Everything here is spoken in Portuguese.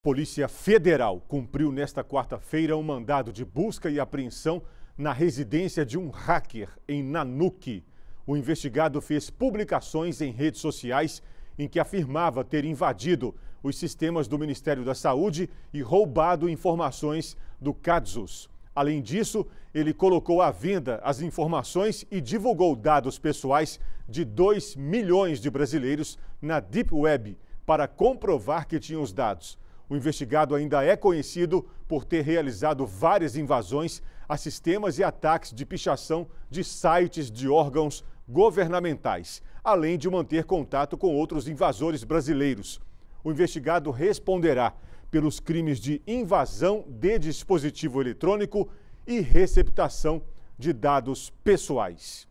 Polícia Federal cumpriu nesta quarta-feira um mandado de busca e apreensão na residência de um hacker em Nanuque. O investigado fez publicações em redes sociais em que afirmava ter invadido os sistemas do Ministério da Saúde e roubado informações do CADSUS. Além disso, ele colocou à venda as informações e divulgou dados pessoais de 2 milhões de brasileiros na Deep Web para comprovar que tinha os dados. O investigado ainda é conhecido por ter realizado várias invasões a sistemas e ataques de pichação de sites de órgãos governamentais, além de manter contato com outros invasores brasileiros. O investigado responderá pelos crimes de invasão de dispositivo eletrônico e receptação de dados pessoais.